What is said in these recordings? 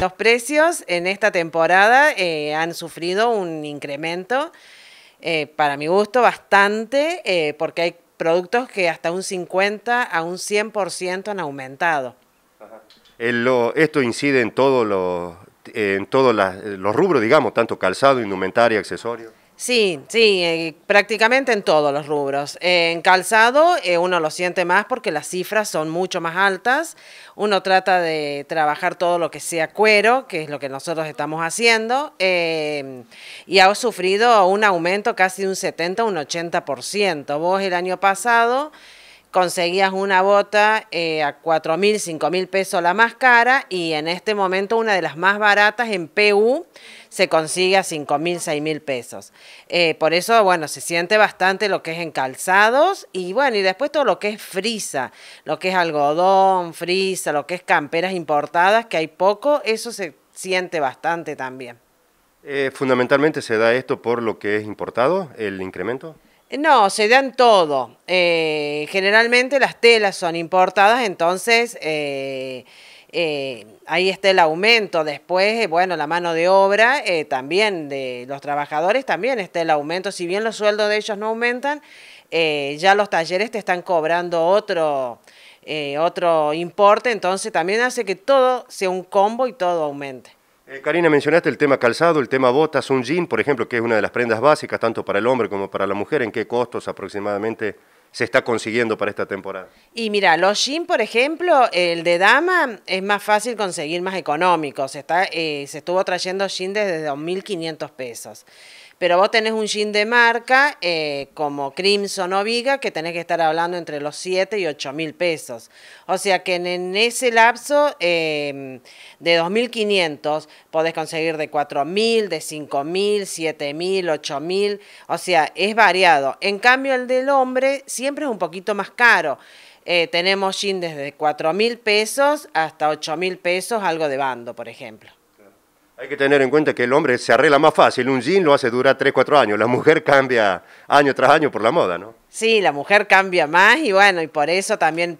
Los precios en esta temporada eh, han sufrido un incremento, eh, para mi gusto, bastante, eh, porque hay productos que hasta un 50 a un 100% han aumentado. esto incide en todos los en todos los rubros, digamos, tanto calzado, indumentaria, accesorios. Sí, sí, eh, prácticamente en todos los rubros. en calzado eh, uno lo siente más porque las cifras son mucho más altas. Uno trata de trabajar todo lo que sea cuero, que es lo que nosotros estamos haciendo, em, y ha sufrido un aumento casi de un 70 un 80%. Vos el año pasado conseguías una bota eh, a 4 mil, 5 mil pesos la más cara y en este momento una de las más baratas en PU se consigue a 5 mil, 6 mil pesos. Eh, por eso, bueno, se siente bastante lo que es en calzados y bueno, y después todo lo que es frisa, lo que es algodón, frisa, lo que es camperas importadas, que hay poco, eso se siente bastante también. Eh, fundamentalmente se da esto por lo que es importado, el incremento. Eh, no, se dan todo. generalmente las telas son importadas, entonces eh, ahí está el aumento. Después, eh, bueno, la mano de obra eh, también de los trabajadores también está el aumento. Si bien los sueldos de ellos no aumentan, ya los talleres te están cobrando otro, otro importe, entonces también hace que todo sea un combo y todo aumente. Karina, mencionaste el tema calzado, el tema botas, un jean, por ejemplo, que es una de las prendas básicas tanto para el hombre como para la mujer. ¿En qué costos aproximadamente? se está consiguiendo para esta temporada. Y mira, los jeans, por ejemplo, el de dama es más fácil conseguir, más económico. Se, está, eh, se estuvo trayendo jeans desde 2.500 pesos pero vos tenés un jean de marca eh, como Crimson o Viga que tenés que estar hablando entre los 7 y 8 mil pesos. O sea que en, ese lapso em, de 2.500 podés conseguir de 4 mil, de 5 mil, 7 mil, 8 mil. O sea, es variado. En cambio, el del hombre siempre es un poquito más caro. Eh, tenemos jeans desde 4 mil pesos hasta 8 mil pesos, algo de bando, por ejemplo. Hay que tener en cuenta que el hombre se arregla más fácil, un jean lo hace dura 3, 4 años, la mujer cambia año tras año por la moda, ¿no? Sí, la mujer cambia más y bueno, y por eso también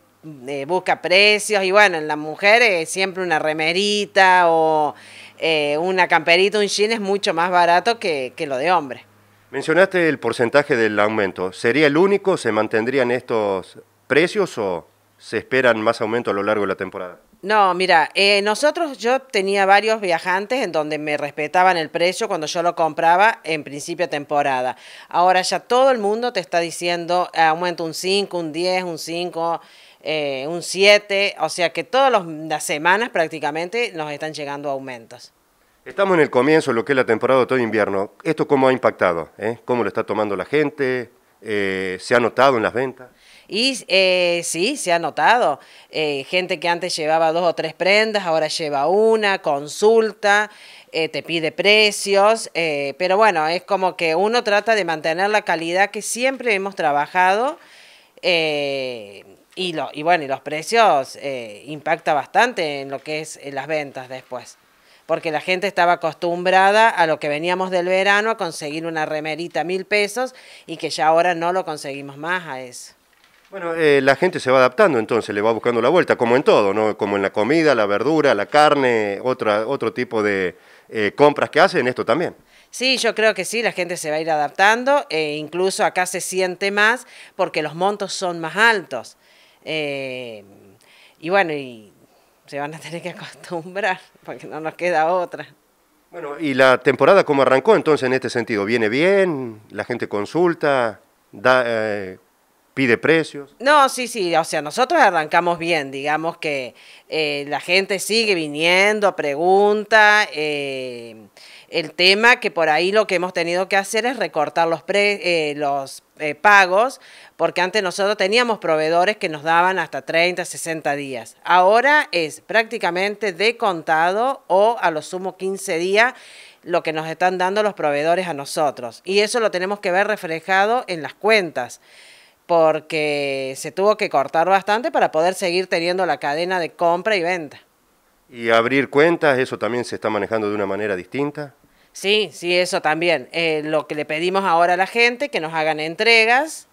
eh, busca precios y bueno, en la mujer siempre una remerita o eh, una camperita, un jean es mucho más barato que, lo de hombre. Mencionaste el porcentaje del aumento, ¿sería el único? ¿Se mantendrían estos precios o se esperan más aumentos a lo largo de la temporada? No, mira, eh, nosotros yo tenía varios viajantes en donde me respetaban el precio cuando yo lo compraba en principio de temporada. Ahora ya todo el mundo te está diciendo eh, aumento un 5, un 10, un 5. Eh, un 7, o sea que todas las semanas prácticamente nos están llegando aumentos. Estamos en el comienzo de lo que es la temporada de todo invierno. ¿Esto cómo ha impactado? ¿Cómo lo está tomando la gente? ¿Se ha notado en las ventas? Y eh, sí, se ha notado. Eh, gente que antes llevaba dos o tres prendas, ahora lleva una, consulta, eh, te pide precios. pero bueno, es como que uno trata de mantener la calidad que siempre hemos trabajado. y, lo, y bueno, y los precios impacta bastante en lo que es las ventas después porque la gente estaba acostumbrada a lo que veníamos del verano, a conseguir una remerita mil pesos y que ya ahora no lo conseguimos más a eso. Bueno, eh, la gente se va adaptando entonces, le va buscando la vuelta, como en todo, ¿no? Como en la comida, la verdura, la carne, otra, otro tipo de eh, compras que hacen, esto también. Sí, yo creo que sí, la gente se va a ir adaptando, e incluso acá se siente más porque los montos son más altos. Eh, y bueno, y se van a tener que acostumbrar, porque no nos queda otra. Bueno, ¿y la temporada cómo arrancó entonces en este sentido? ¿Viene bien? ¿La gente consulta? Da, pide precios. No, sí, sí, o sea, nosotros arrancamos bien, digamos que eh, la gente sigue viniendo, pregunta. Eh, el tema que por ahí lo que hemos tenido que hacer es recortar los, eh, los pagos, porque antes nosotros teníamos proveedores que nos daban hasta 30, 60 días. Ahora es prácticamente de contado o a lo sumo 15 días lo que nos están dando los proveedores a nosotros. Y eso lo tenemos que ver reflejado en las cuentas porque se tuvo que cortar bastante para poder seguir teniendo la cadena de compra y venta. ¿Y abrir cuentas, eso también se está manejando de una manera distinta? Sí, sí, eso también. Eh, lo que le pedimos ahora a la gente, que nos hagan entregas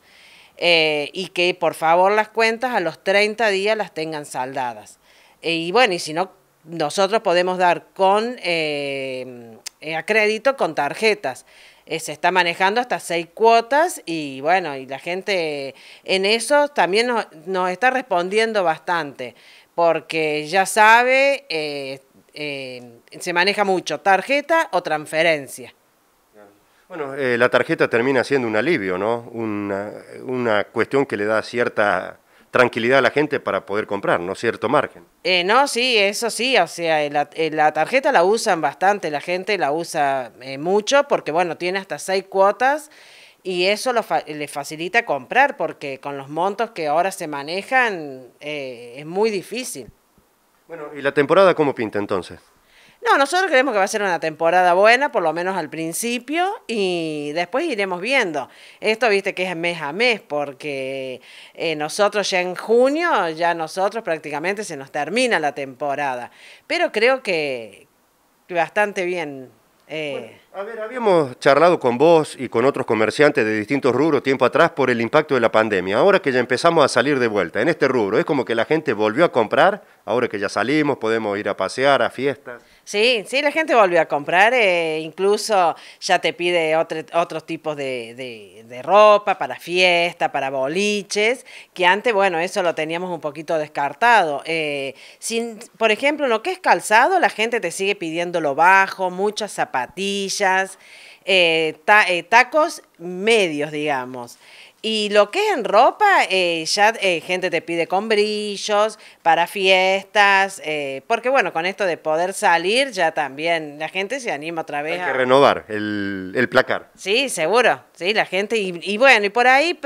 eh, y que por favor las cuentas a los 30 días las tengan saldadas. Eh, y bueno, y si no, nosotros podemos dar con a crédito con tarjetas. Eh, se está manejando hasta seis cuotas y bueno, y la gente en eso también nos, está respondiendo bastante, porque ya sabe, eh, eh, se maneja mucho tarjeta o transferencia. Bueno, la tarjeta termina siendo un alivio, ¿no? Una, una cuestión que le da cierta tranquilidad a la gente para poder comprar, ¿no? Cierto margen. Eh, no, sí, eso sí, o sea, eh, eh, la, tarjeta la usan bastante, la gente la usa eh, mucho porque, bueno, tiene hasta seis cuotas y eso le facilita comprar porque con los montos que ahora se manejan es muy difícil. Bueno, ¿y la temporada cómo pinta entonces? No, nosotros creemos que va a ser una temporada buena, por lo menos al principio, y después iremos viendo. Esto viste que es mes a mes, porque eh, nosotros ya en junio, ya nosotros prácticamente se nos termina la temporada. Pero creo que bastante bien. Eh, a ver, habíamos charlado con vos y con otros comerciantes de distintos rubros tiempo atrás por el impacto de la pandemia. Ahora que ya empezamos a salir de vuelta en este rubro, es como que la gente volvió a comprar, ahora que ya salimos, podemos ir a pasear, a fiestas. Sí, sí, la gente volvió a comprar, eh, incluso ya te pide otros tipos de, ropa para fiesta, para boliches, que antes, bueno, eso lo teníamos un poquito descartado. Eh, sin, por ejemplo, lo que es calzado, la gente te sigue pidiendo lo bajo, muchas zapatillas, eh, eh, tacos medios, digamos. Y lo que es en ropa, eh, ya gente te pide con brillos, para fiestas, porque bueno, con esto de poder salir, ya también la gente se anima otra vez. a... renovar el, el, placar. Sí, seguro, sí, la gente, y, y bueno, y por ahí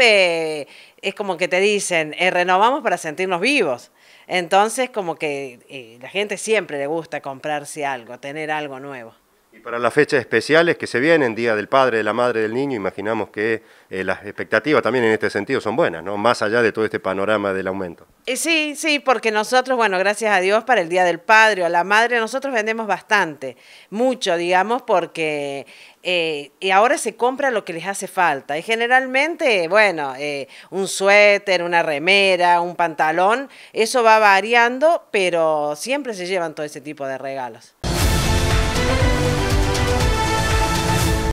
es como que te dicen, renovamos para sentirnos vivos. Entonces, como que la gente siempre le gusta comprarse algo, tener algo nuevo. Y para las fechas especiales que se vienen, Día del Padre, de la Madre, del Niño, imaginamos que eh, las expectativas también en este sentido son buenas, ¿no? Más allá de todo este panorama del aumento. Eh, sí, sí, porque nosotros, bueno, gracias a Dios para el Día del Padre o la Madre, nosotros vendemos bastante, mucho, digamos, porque eh, y ahora se compra lo que les hace falta. Y generalmente, bueno, un suéter, una remera, un pantalón, eso va variando, pero siempre se llevan todo ese tipo de regalos.